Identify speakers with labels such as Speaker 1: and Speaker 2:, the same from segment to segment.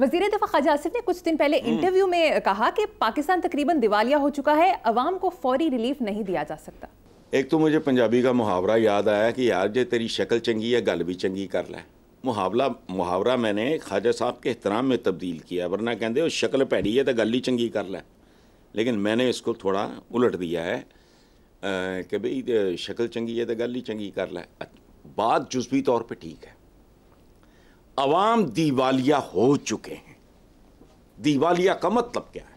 Speaker 1: वजीर दफा ख्वाजा आसिफ ने कुछ दिन पहले हम्म। इंटरव्यू में कहा कि पाकिस्तान तकरीबन दिवालिया हो चुका है अवाम को फौरी रिलीफ नहीं दिया जा सकता
Speaker 2: एक तो मुझे पंजाबी का मुहावरा याद आया कि यार जे तेरी शक्ल चंगी है गल भी चंगी कर ल मुहावला मुहावरा मैंने ख्वाजा साहब के एहतराम में तब्दील किया वरना कहते शक्ल भैड़ी है तो गल ही चंगी कर ले लेकिन मैंने इसको थोड़ा उलट दिया है कि भाई शक्ल चंगी है तो गल ही चंगी कर ले बात जज्बी तौर पर ठीक है अवाम दिवालिया हो चुके हैं दीवालिया का मतलब क्या है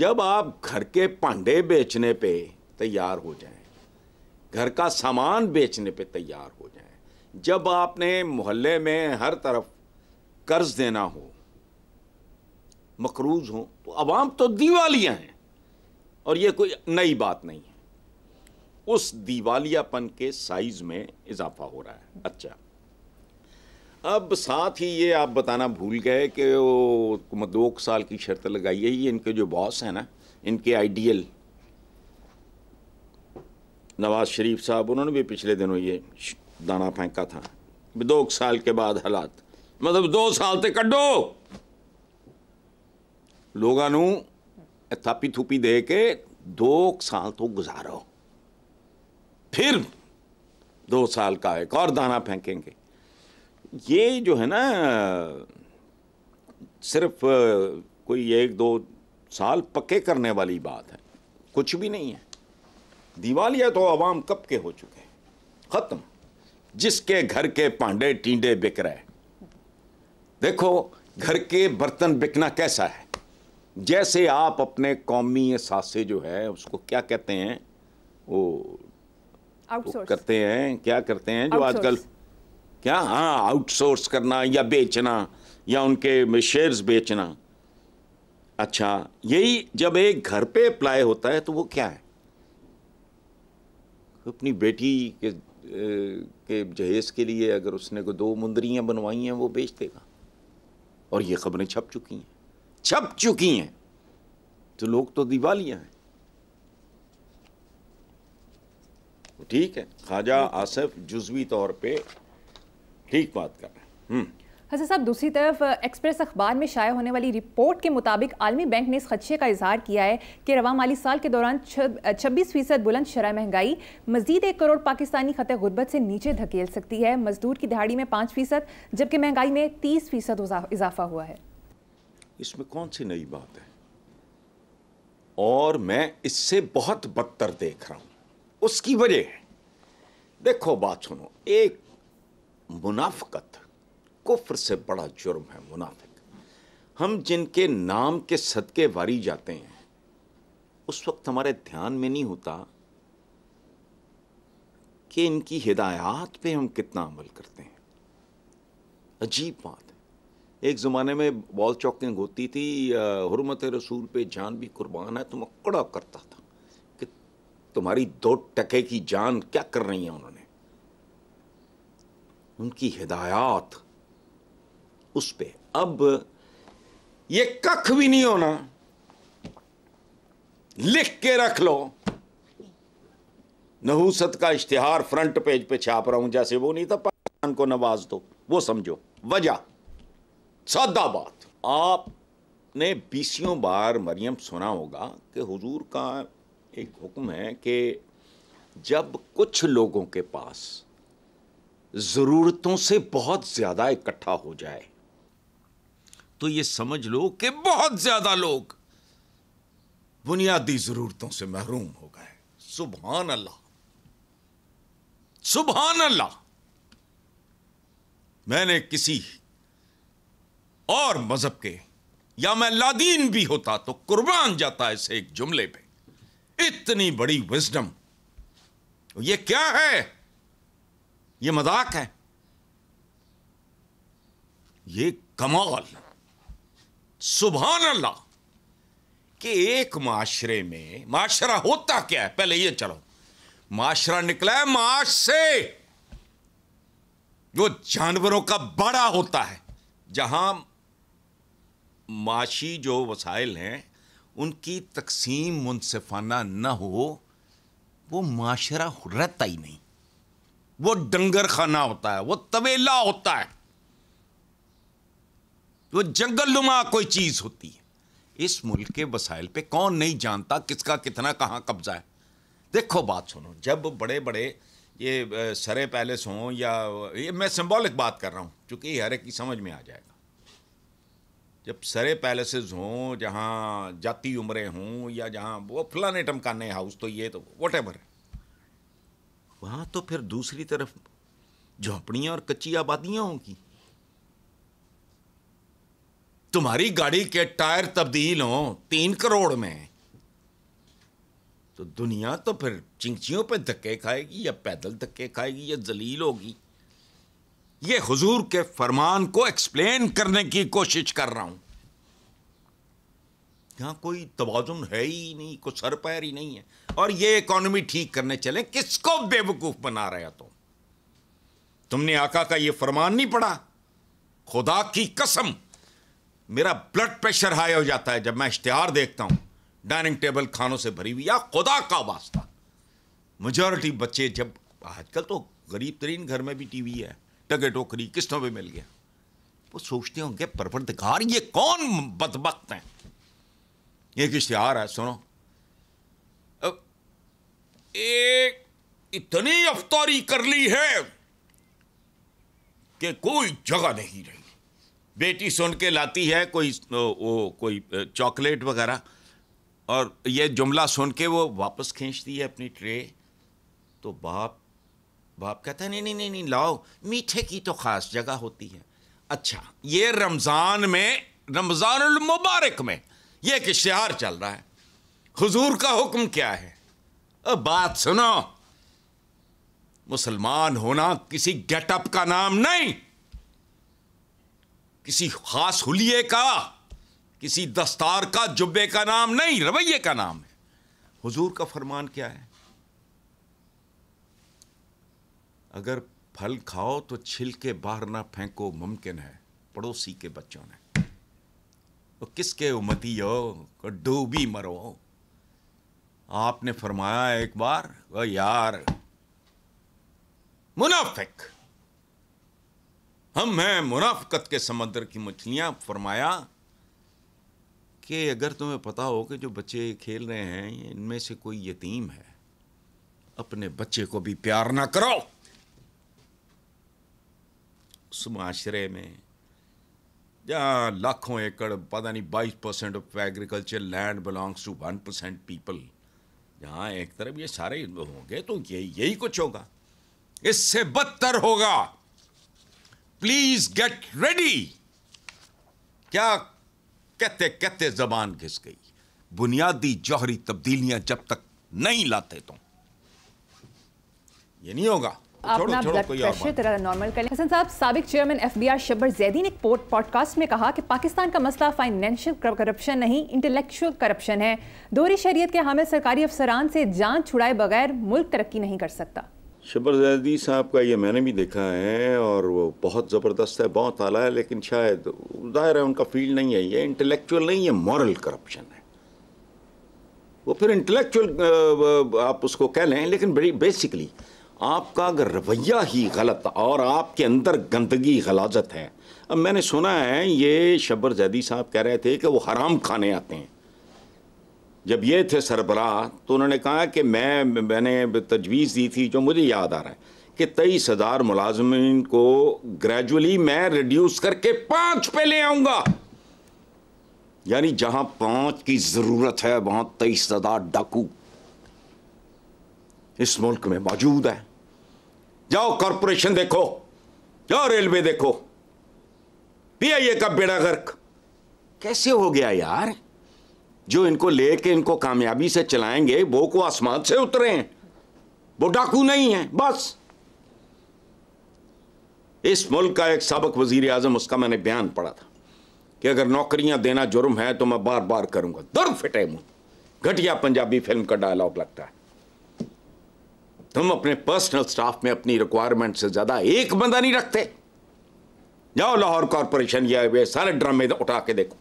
Speaker 2: जब आप घर के पांडे बेचने पे तैयार हो जाएं, घर का सामान बेचने पे तैयार हो जाएं, जब आपने मोहल्ले में हर तरफ कर्ज देना हो मकरूज हो तो अवाम तो दिवालियां हैं और ये कोई नई बात नहीं है उस दिवालियापन के साइज में इजाफा हो रहा है अच्छा अब साथ ही ये आप बताना भूल गए कि वो दो साल की शर्त लगाई है ये इनके जो बॉस है ना इनके आइडियल नवाज शरीफ साहब उन्होंने भी पिछले दिनों ये दाना फेंका था दो साल के बाद हालात मतलब दो साल तक कडो लोगों थापी थूपी दे के दो साल तो गुजारो फिर दो साल का एक और दाना फेंकेंगे ये जो है ना सिर्फ कोई एक दो साल पक्के करने वाली बात है कुछ भी नहीं है दिवालिया तो आवाम कब के हो चुके हैं ख़त्म जिसके घर के पांडे टींडे बिक रहे देखो घर के बर्तन बिकना कैसा है जैसे आप अपने कौमी सासे जो है उसको क्या कहते हैं वो तो करते हैं क्या करते हैं जो आजकल क्या हाँ आउटसोर्स करना या बेचना या उनके शेयर्स बेचना अच्छा यही जब एक घर पे अप्लाई होता है तो वो क्या है अपनी बेटी के के जहेज के लिए अगर उसने को दो मुंदरियां बनवाई हैं वो बेच देगा और ये खबरें छप चुकी हैं छप चुकी हैं तो लोग तो दिवालिया हैं ठीक है ख्वाजा आसिफ जुजवी तौर पे ठीक बात कर रहे हैं हम्म।
Speaker 1: हजर साहब दूसरी तरफ एक्सप्रेस अखबार में शाया होने वाली रिपोर्ट के मुताबिक आलमी बैंक ने इस खदशे का इजहार किया है कि रवा माली साल के दौरान छब्बीस फीसद बुलंद शराह महंगाई मजीद एक करोड़ पाकिस्तानी खत गुरबत से नीचे धकेल सकती है मजदूर की दिहाड़ी में पाँच फीसद जबकि महंगाई में तीस फीसद इजाफा हुआ है
Speaker 2: इसमें कौन सी नई बात है और मैं इससे बहुत बदतर देख रहा हूँ उसकी वजह है देखो बात सुनो एक मुनाफकत कुफर से बड़ा जुर्म है मुनाफिक हम जिनके नाम के सदके वारी जाते हैं उस वक्त हमारे ध्यान में नहीं होता कि इनकी हिदायत पे हम कितना अमल करते हैं अजीब बात है एक ज़माने में बॉल चौकिंग होती थी हरमत रसूल पे जान भी कुर्बान है तो मकड़ा करता था तुम्हारी दो टके की जान क्या कर रही है उन्होंने उनकी हिदायत उस पर अब ये कख भी नहीं होना लिख के रख लो नहूसत का इश्तिहार फ्रंट पेज पे छाप रहा हूं जैसे वो नहीं था पाकिस्तान को नवाज दो वो समझो वजह सादा बात आपने बीसियों बार मरियम सुना होगा कि हुजूर का एक हुक्म है कि जब कुछ लोगों के पास ज़रूरतों से बहुत ज़्यादा इकट्ठा हो जाए तो ये समझ लो कि बहुत ज़्यादा लोग बुनियादी ज़रूरतों से महरूम हो गए सुबहान अल्लाह सुबहान अल्लाह मैंने किसी और मज़हब के या मैं लादीन भी होता तो कुर्बान जाता ऐसे एक जुमले पे इतनी बड़ी विजडम ये क्या है ये मजाक है ये कमाल सुबह अल्लाह कि एक माशरे में माशरा होता क्या है पहले ये चलो माशरा निकला है माश से जो जानवरों का बड़ा होता है जहां माशी जो वसाइल हैं उनकी तकसीम मुनफाना न हो वो माशरा रहता ही नहीं वो डंगर खाना होता है वो तवेला होता है वो जंगल नुमा कोई चीज़ होती है इस मुल्क के वसाइल पे कौन नहीं जानता किसका कितना कहाँ कब्जा है देखो बात सुनो जब बड़े बड़े ये सरे पैलेस हों या ये मैं सिंबॉलिक बात कर रहा हूँ चूँकि हर एक की समझ में आ जाएगा जब सरे पैलेसेस हों जहाँ जाती उम्रें हों या जहाँ वो फलाने टमकाने हाउस तो ये तो वट एवर वहाँ तो फिर दूसरी तरफ झोंपड़ियाँ और कच्ची आबादियाँ होंगी तुम्हारी गाड़ी के टायर तब्दील हों तीन करोड़ में तो दुनिया तो फिर चिंचियों पे धक्के खाएगी या पैदल धक्के खाएगी या जलील होगी ये हुजूर के फरमान को एक्सप्लेन करने की कोशिश कर रहा हूं यहां कोई तोजुन है ही नहीं कोई सर पैर ही नहीं है और ये इकोनॉमी ठीक करने चले किसको बेवकूफ बना रहे हो तुम तुमने आका का ये फरमान नहीं पढ़ा खुदा की कसम मेरा ब्लड प्रेशर हाई हो जाता है जब मैं इश्तेहार देखता हूं डाइनिंग टेबल खानों से भरी हुई या खुदा का वास्ता मेजोरिटी बच्चे जब आजकल तो गरीब तरीन घर में भी टीवी है टके टोकरी किस्तों पे मिल गया वो सोचते होंगे परवरदिगार ये कौन बदबक हैं एक इश्तहार है सुनो एक इतनी अफतारी कर ली है कि कोई जगह नहीं रही बेटी सुन के लाती है कोई वो कोई चॉकलेट वगैरह और ये जुमला सुन के वो वापस खींचती है अपनी ट्रे तो बाप बाप कहता है नहीं नहीं नहीं नहीं लाओ मीठे की तो ख़ास जगह होती है अच्छा ये रमज़ान में रमज़ान मुबारक में यह एक इश्तहार चल रहा है हुजूर का हुक्म क्या है अब बात सुनो मुसलमान होना किसी गेटअप का नाम नहीं किसी खास हुलिये का किसी दस्तार का जुब्बे का नाम नहीं रवैये का नाम है हुजूर का फरमान क्या है अगर फल खाओ तो छिलके बाहर ना फेंको मुमकिन है पड़ोसी के बच्चों ने तो किसके उमती हो डूबी मरो आपने फरमाया एक बार ओ यार मुनाफिक हम हैं मुनाफकत के समंदर की मछलियां फरमाया कि अगर तुम्हें पता हो कि जो बच्चे खेल रहे हैं इनमें से कोई यतीम है अपने बच्चे को भी प्यार ना करो उस माशरे में जहाँ लाखों एकड़ पता नहीं बाईस percent of agriculture land belongs to one percent people जहाँ एक तरफ ये सारे होंगे तो यही यही कुछ होगा इससे बदतर होगा प्लीज गेट रेडी क्या कहते कहते जबान घिस गई बुनियादी जौहरी तब्दीलियां जब तक नहीं लाते तो ये नहीं होगा
Speaker 1: पॉडकास्ट में कहा कि पाकिस्तान का मसला फाइनेंशियल करप्शन नहीं इंटेलेक्चुअल करप्शन है दोहरी शरीय के हामिल सरकारी अफसरान से जान छुड़ाए बगैर मुल्क तरक्की नहीं कर सकता
Speaker 2: शबर जैदी साहब का ये मैंने भी देखा है और वो बहुत ज़बरदस्त है बहुत आला है लेकिन शायद जाहिर है उनका फील्ड नहीं है ये इंटेलेक्चुअल नहीं है मॉरल करप्शन है वो फिर इंटेलेक्चुअल आप उसको कह लें लेकिन बड़ी बेसिकली आपका अगर रवैया ही गलत और आपके अंदर गंदगी गलाजत है अब मैंने सुना है ये शब्बर जैदी साहब कह रहे थे कि वो हराम खाने आते हैं जब ये थे सरबराह तो उन्होंने कहा कि मैं मैंने तजवीज़ दी थी जो मुझे याद आ रहा है कि तेईस हज़ार मुलाजमन को ग्रेजुअली मैं रिड्यूस करके पाँच पे ले आऊँगा यानी जहाँ पाँच की ज़रूरत है वहाँ तेईस हज़ार डाकू इस मुल्क में मौजूद है जाओ कॉरपोरेशन देखो जाओ रेलवे देखो पीआईए का बेड़ा गर्क कैसे हो गया यार जो इनको लेके इनको कामयाबी से चलाएंगे वो को आसमान से उतरे हैं वो डाकू नहीं है बस इस मुल्क का एक सबक वजीर आजम उसका मैंने बयान पढ़ा था कि अगर नौकरियां देना जुर्म है तो मैं बार बार करूंगा दर फिटे मुंह घटिया पंजाबी फिल्म का डायलॉग लगता है तुम अपने पर्सनल स्टाफ में अपनी रिक्वायरमेंट से ज्यादा एक बंदा नहीं रखते जाओ लाहौर कॉरपोरेशन या वे सारे ड्रामे उठा के देखो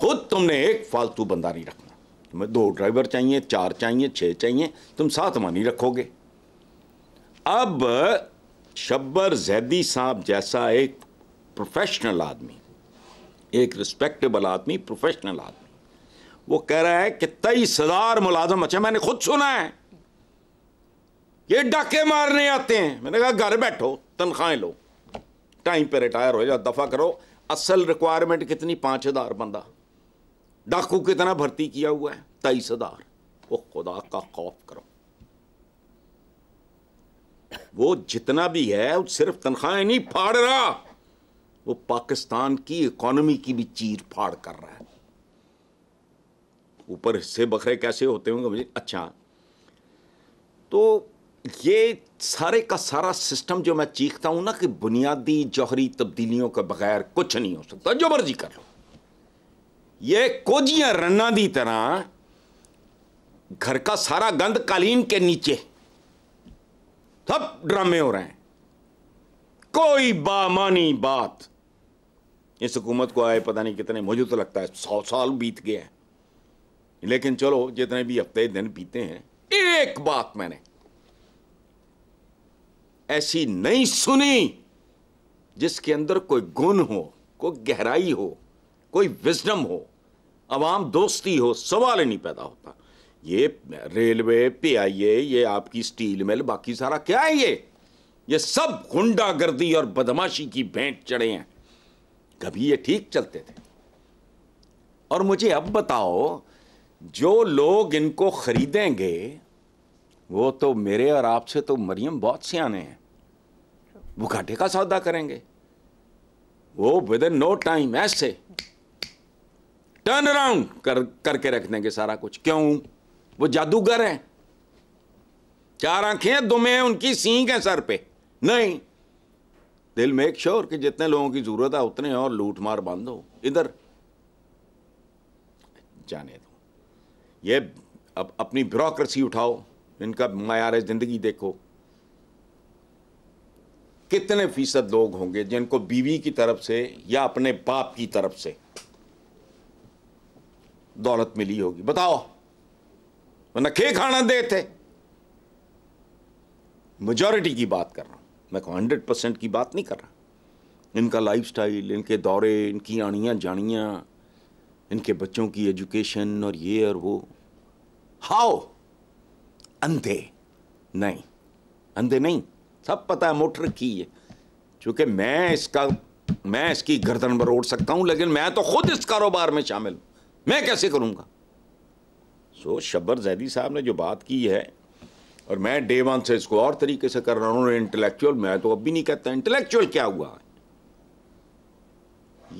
Speaker 2: खुद तुमने एक फालतू बंदा नहीं रखना तुम्हें दो ड्राइवर चाहिए चार चाहिए छह चाहिए तुम सात मानी रखोगे अब शब्बर जैदी साहब जैसा एक प्रोफेशनल आदमी एक रिस्पेक्टेबल आदमी प्रोफेशनल आदमी वो कह रहा है कि तेईस हजार मुलाजम अच्छे मैंने खुद सुना है ये डाके मारने आते हैं मैंने कहा घर बैठो तनख्वाहें लो टाइम पे रिटायर हो जाओ दफा करो असल रिक्वायरमेंट कितनी पांच हज़ार बंदा डाकू कितना भर्ती किया हुआ है तेईस हज़ार वो खुदा का खौफ करो वो जितना भी है वो सिर्फ तनख्वाहें नहीं फाड़ रहा वो पाकिस्तान की इकोनॉमी की भी चीर फाड़ कर रहा है ऊपर हिस्से बकरे कैसे होते होंगे मुझे अच्छा तो ये सारे का सारा सिस्टम जो मैं चीखता हूँ ना कि बुनियादी जौहरी तब्दीलियों के बगैर कुछ नहीं हो सकता जो मर्जी कर लो ये कोजियाँ रन्ना दी तरह घर का सारा गंद कालीन के नीचे सब ड्रामे हो रहे हैं कोई बामानी बात इस हुकूमत को आए पता नहीं कितने मुझे तो लगता है सौ साल बीत गए हैं लेकिन चलो जितने भी हफ्ते दिन बीते हैं एक बात मैंने ऐसी नहीं सुनी जिसके अंदर कोई गुण हो कोई गहराई हो कोई विजडम हो आवाम दोस्ती हो सवाल ही नहीं पैदा होता ये रेलवे पी आई ए ये आपकी स्टील मिल बाकी सारा क्या है ये ये सब गुंडागर्दी और बदमाशी की भेंट चढ़े हैं कभी ये ठीक चलते थे और मुझे अब बताओ जो लोग इनको खरीदेंगे वो तो मेरे और आपसे तो मरियम बहुत सियाने हैं वो घाटे का सौदा करेंगे वो विद इन नो टाइम ऐसे टर्न अराउंड कर करके रख देंगे सारा कुछ क्यों वो जादूगर हैं चार आंखें दुमे हैं उनकी सींग है सर पे नहीं दिल में एक श्योर कि जितने लोगों की जरूरत है उतने और लूट मार बांधो इधर जाने दो ये अब अपनी ब्यूरोक्रेसी उठाओ इनका मैार ज़िंदगी देखो कितने फीसद लोग होंगे जिनको बीवी की तरफ से या अपने बाप की तरफ से दौलत मिली होगी बताओ वरना खे खाना देते मेजोरिटी की बात कर रहा हूं मैं कहूँ हंड्रेड परसेंट की बात नहीं कर रहा इनका लाइफस्टाइल इनके दौरे इनकी आड़ियाँ जानियाँ इनके बच्चों की एजुकेशन और ये और वो हाओ अंधे नहीं अंधे नहीं सब पता है मोटर की है क्योंकि मैं इसका मैं इसकी गर्दन पर ओढ़ सकता हूं लेकिन मैं तो खुद इस कारोबार में शामिल हूं मैं कैसे करूंगा सो so, शब्बर जैदी साहब ने जो बात की है और मैं डे वन से इसको और तरीके से कर रहा हूं इंटेलेक्चुअल मैं तो अब भी नहीं कहता इंटेलेक्चुअल क्या हुआ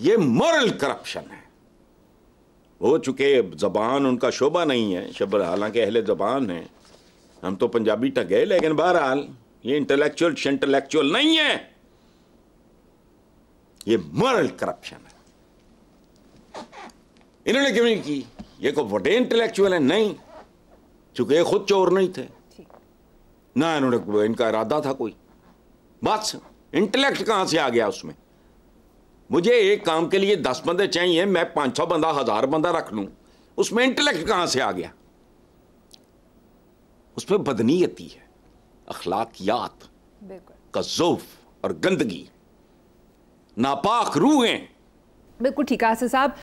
Speaker 2: ये मॉरल करप्शन है वो चुके ज़बान उनका शोभा नहीं है शबर हालांकि अहले ज़बान हैं हम तो पंजाबी टक गए लेकिन बहरहाल ये इंटेलेक्चुअल शंटेलेक्चुअल नहीं है ये मॉरल करप्शन है इन्होंने क्यों नहीं की ये को बड़े इंटेलेक्चुअल है नहीं चूंकि ये खुद चोर नहीं थे ना इन्होंने इनका इरादा था कोई बस इंटेलेक्ट कहां से आ गया उसमें मुझे एक काम के लिए दस बंदे चाहिए मैं पांच सौ बंदा हज़ार बंदा रख लू उसमें इंटेलेक्ट कहां से आ गया उसमें बदनीयती है अखलाकियात कजोफ और गंदगी नापाक रूहें
Speaker 1: बिल्कुल ठीक है साहब